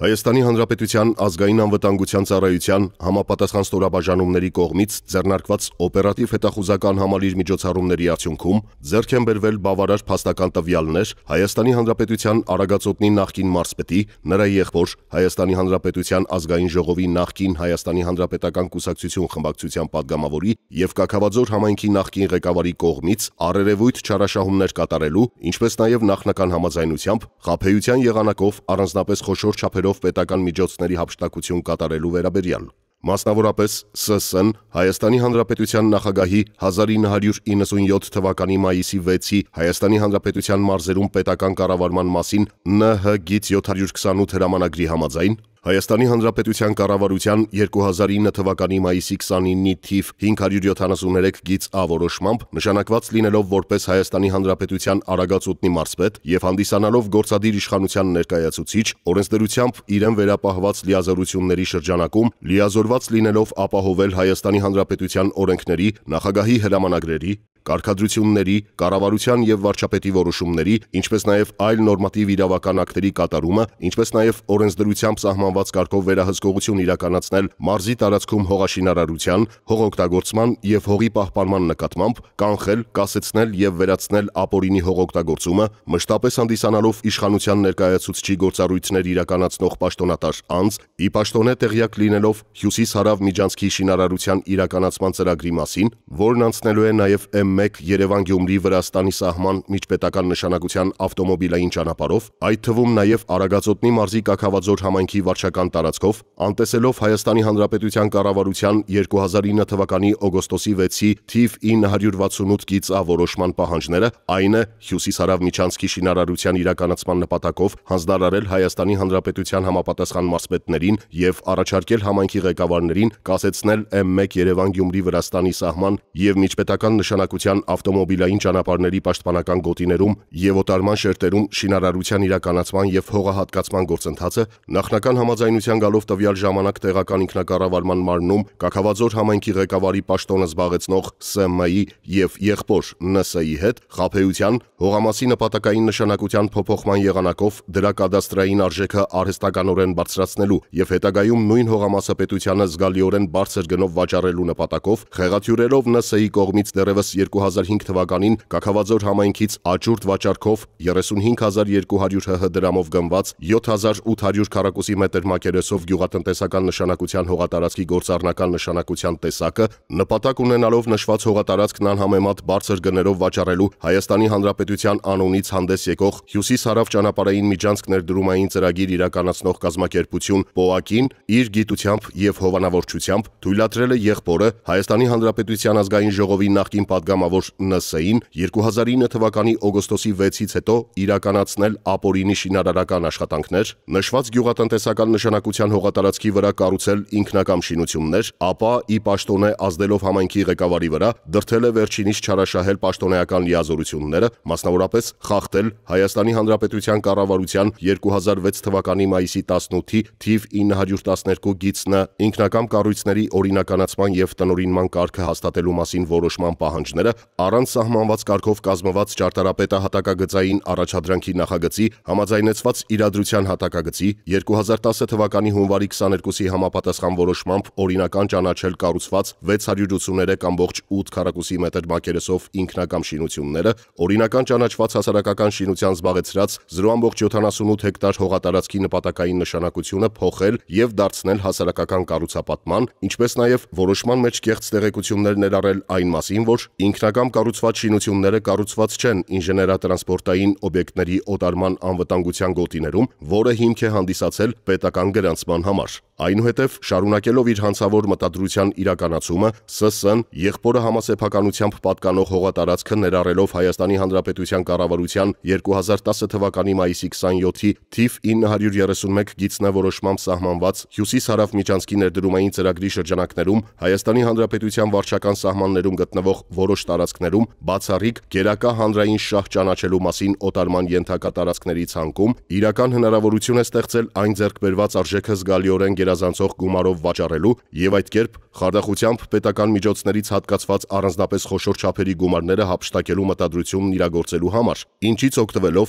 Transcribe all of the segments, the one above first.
Հայաստանի Հանրապետության ազգային անվտանգության ծառայության համապատասխան ստորաբաժանումների կողմից ձեռնարկված օպերատիվ հետախուզական համալիր միջոցառումների արդյունքում ձեռք են բերվել բավարար փաստական տվյալներ Հայաստանի Հանրապետության Արագածոտնի նախկին մարզպետի, նրա եղբոր Հայաստանի Հանրապետության ազգային ժողովի նախկին Հայաստանի Հանրապետական կուսակցություն խմբակցության падգամավորի եւ Կակավաձոր համայնքի նախկին ղեկավարի կողմից առերևույթ չարաշահումներ կատարելու, ինչպես նաեւ նախնական համաձայնությամբ խափեության եղանակով առանձնապես խոշոր չափերով ելնելով պետական միջոցների հապշտակություն կատարելու վերաբերյալ։ Մասնավորապես ՍՍ-ն Հայաստանի Հանրապետության նախագահի 1997 թվականի մայիսի 6-ի Հայաստանի Հանրապետության մարզերում պետական կառավարման մասին ՆՀ գից 728 հրամանագրի համաձայն Հայաստանի Հանրապետության կառավարության 2009 թվականի մայիսի 29-ի թիվ 573 գից Ա որոշմամբ նշանակված լինելով որպես Հայաստանի Հանրապետության Արագածոտնի մարզպետ եւ հանդիսանալով գործադիր իշխանության ներկայացուցիչ, օրենսդրությամբ իրեն վերապահված լիազորությունների շրջանակում լիազորված լինելով ապահովել Հայաստանի Հանրապետության օրենքների, նախագահի հրամանագրերի, կարգադրությունների, կառավարության եւ վարչապետի որոշումների, ինչպես նաեւ այլ նորմատիվ իրավական ակտերի կատարումը, ինչպես նաեւ օրենսդրությամբ սահմանված կարգով վերահսկողություն իրականացնել մարզի տարածքում հողաշինարարության, հողօգտագործման եւ հողի պահպանման նկատմամբ կանխել, կասեցնել եւ վերացնել ապօրինի հողօգտագործումը, մշտապես հանդիսանալով իշխանության ներկայացուցիչի գործառույթներ իրականացնող պաշտոնատար անձ, ի պաշտոնե տեղյակ լինելով հյուսիս հարավ միջանցքի շինարարության իրականացման ծրագրի մասին, որն անցնելու է նաեւ M1 1 Երևան-Գյումրի Վրաստանի սահման միջպետական նշանակության ավտոմոբիլային ճանապարհով, այդ թվում նաև Արագածոտնի մարզի Կաքավաձոր համայնքի վարչական տարածքով, անտեսելով Հայաստանի Հանրապետության կառավարության 2009 թվականի օգոստոսի 6-ի թիվ 968-ից որոշման պահանջները, այն է Հյուսիսարավ Միջանցքի շինարարության իրականացման նպատակով հանձնարարել Հայաստանի Հանրապետության համապատասխան մարզպետներին եւ առաջարկել համայնքի ղեկավարներին կասեցնել M1 Երևան-Գյումրի Վրաստանի սահման եւ միջպետական նշանակության Հանրապետության ավտոմոբիլային ճանապարհների պաշտպանական գոտիներում եւ օտարման շերտերում շինարարության իրականացման եւ հողահատկացման գործընթացը նախնական համաձայնության գալով տվյալ ժամանակ տեղական ինքնակառավարման մարմնում Կակավաձոր համայնքի ղեկավարի պաշտոնը զբաղեցնող ՍՄ-ի եւ եղբոր ՆՍ-ի հետ խափեության հողամասի նպատակային նշանակության փոփոխման եղանակով դրա կադաստրային արժեքը արհեստականորեն բարձրացնելու եւ հետագայում նույն հողամասը պետությանը զգալիորեն բարձր գնով վաճառելու նպատակով խեղաթյուրերով ՆՍ-ի կողմից դեռևս 2005 թվականին Կակավաձոր համայնքից աճուրտ վաճառքով 35200 ՀՀ դրամով գնված 7800 քառակուսի մետր մակերեսով գյուղատնտեսական նշանակության հողատարածքի գործառնական նշանակության տեսակը նպատակ ունենալով նշված հողատարածքն անհամեմատ բարձր գներով վաճառելու Հայաստանի Հանրապետության անունից հանդես եկող Հյուսիս-Հարավ ճանապարհային միջանցք ներդրումային ծրագիր իրականացնող կազմակերպություն ՊՕԱԿ-ին իր գիտությամբ եւ հովանավորչությամբ թույլատրել է եղբորը Հայաստանի Հանրապետության ազգային ժողովի նախկին падգամ պատգամավոր ՆՍ-ին 2009 թվականի օգոստոսի 6-ից հետո իրականացնել ապօրինի շինարարական աշխատանքներ, նշված գյուղատնտեսական նշանակության հողատարածքի վրա կառուցել ինքնակամ շինություններ, ապա ի պաշտոնե ազդելով համայնքի ղեկավարի վրա դրդել է վերջինիս չարաշահել պաշտոնեական լիազորությունները, մասնավորապես խախտել Հայաստանի Հանրապետության կառավարության 2006 թվականի մայիսի 18-ի թիվ 912 գիծնը ինքնակամ կառույցների օրինականացման եւ տնօրինման կարգը հաստատելու մասին որոշման պահանջները Կառավարությունը առանց սահմանված կարգով կազմված ճարտարապետահատակագծային առաջադրանքի նախագծի համաձայնեցված իրադրության հատակագծի 2010 թվականի հունվարի 22-ի համապատասխան որոշմամբ օրինական ճանաչել կառուցված 683.8 քառակուսի մետր մակերեսով ինքնակամ շինությունները օրինական ճանաչված հասարակական շինության զբաղեցրած 0.78 հեկտար հողատարածքի նպատակային նշանակությունը փոխել եւ դարձնել հասարակական կառուցապատման, ինչպես նաեւ որոշման մեջ կեղծ տեղեկություններ ներառել այն մասին, որ ինքն Ինքնակամ կառուցված շինությունները կառուցված չեն ինժեներատրանսպորտային օբյեկտների օտարման անվտանգության գոտիներում, որը հիմք է հանդիսացել պետական գրանցման համար։ Այնուհետև շարունակելով իր հանցավոր մտադրության իրականացումը, ՍՍ-ն եղբորը համասեփականությամբ պատկանող հողատարածքը ներառելով Հայաստանի Հանրապետության կառավարության 2010 թվականի մայիսի 27-ի թիվ 931 գիծնավորոշմամբ սահմանված հյուսիս-հարավ միջանցքի ներդրումային ծրագրի շրջանակներում Հայաստանի Հանրապետության վարչական սահմաններում գտնվող որոշ տարածքներում բացառիկ գերակա հանրային շահ ճանաչելու մասին օտարման ենթակա տարածքների ցանկում իրական հնարավորություն է ստեղծել այն ձեռքբերված արժեքը զգալիորեն գերազանցող գումարով վաճառելու եւ այդ կերպ խարդախությամբ պետական միջոցներից հատկացված առանձնապես խոշոր չափերի գումարները հապշտակելու մտադրությունն իրագործելու համար, ինչից օգտվելով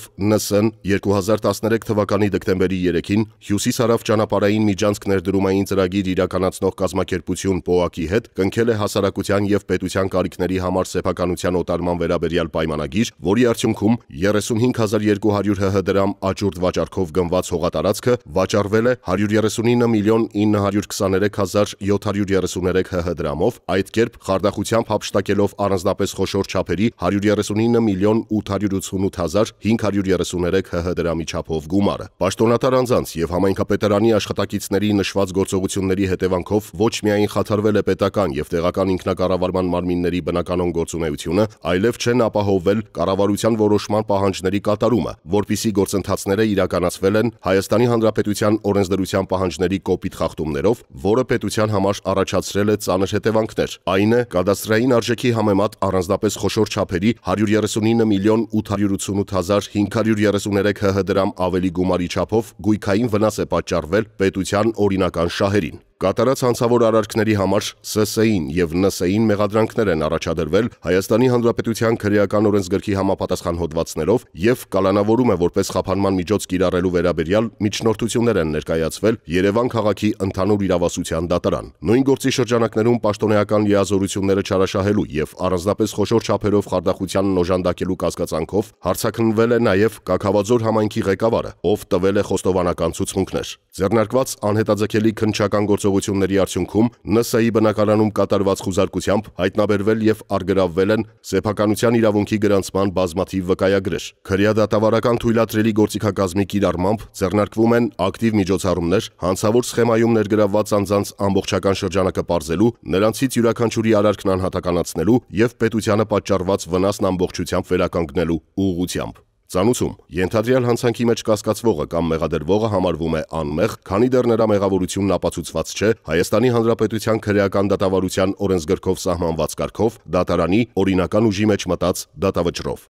ՆՍՆ 2013 թվականի դեկտեմբերի 3-ին հյուսիսարավ ճանապարհային միջանցք ներդրումային ծրագիր իրականացնող կազմակերպություն ՊՕԱԿ-ի հետ կնքել է հասարակության եւ պետության կարիքների համար սեփականության օտարման վերաբերյալ պայմանագիր, որի արդյունքում 35200 ՀՀ դրամ աճուրդ վաճառքով գնված հողատարածքը վաճառվել է 139 միլիոն 932733 ՀՀ դրամով, այդ կերպ խարդախությամբ հապշտակելով առանձնապես խոշոր չափերի 139 միլիոն 888533 ՀՀ դրամի չափով գումարը։ Պաշտոնատար անձանց եւ համայնքապետարանի աշխատակիցների նշված գործողությունների հետևանքով ոչ միայն խաթարվել է պետական եւ տեղական ինքնակառավարման մարմինների բնականոն գործունեությունը, այլև չեն ապահովվել կառավարության որոշման պահանջների կատարումը, որpիսի գործընթացները իրականացվել են Հայաստանի Հանրապետության օրենսդրության պահանջների կոպիտ խախտումներով, որը պետության համար առաջացրել է ծանր հետևանքներ։ Այն է կադաստրային արժեքի համեմատ առանձնապես խոշոր չափերի 139 միլիոն 888533 հ դրամ ավելի գումարի չափով գույքային վնաս է պատճառվել պետության օրինական շահերին։ Կատարած հանցավոր արարքների համար ՍՍ-ին եւ ՆՍ-ին մեղադրանքներ են առաջադրվել Հայաստանի Հանրապետության քրեական օրենսգրքի համապատասխան հոդվածներով եւ կալանավորում է որպես խափանման միջոց կիրառելու վերաբերյալ միջնորդություններ են ներկայացվել Երևան քաղաքի ընդհանուր իրավասության դատարան։ Նույն գործի շրջանակներում պաշտոնեական լիազորությունները չարաշահելու եւ առանձնապես խոշոր չափերով խարդախությանն օժանդակելու կասկածանքով հարցակնվել է նաեւ Կակավաձոր համայնքի ղեկավարը, ով տվել է խոստովանական ցուցմունքներ։ Ձեռնարկված անհետաձգելի քնչական գործող հաջողությունների արդյունքում ՆՍԱ-ի բնակարանում կատարված խուզարկությամբ հայտնաբերվել և առգրավվել են սեփականության իրավունքի գրանցման բազմաթիվ վկայագրեր։ Քրեա դատավարական թույլատրելի գործիքակազմի կիրառմամբ ձեռնարկվում են ակտիվ միջոցառումներ հանցավոր սխեմայում ներգրավված անձանց ամբողջական շրջանակը պարզելու, նրանցից յուրաքանչյուրի արարքն անհատականացնելու և պետությանը պատճառված վնասն ամբողջությամբ վերականգնելու ուղղությամբ։ Ծանուցում. ենթադրյալ հանցանքի մեջ կասկածվողը կամ մեղադրվողը համարվում է անմեղ, քանի դեռ նրա մեղավորությունն ապացուցված չէ Հայաստանի Հանրապետության քրեական դատավարության օրենսգրքով սահմանված կարգով դատարանի օրինական ուժի մեջ մտած դատավճռով։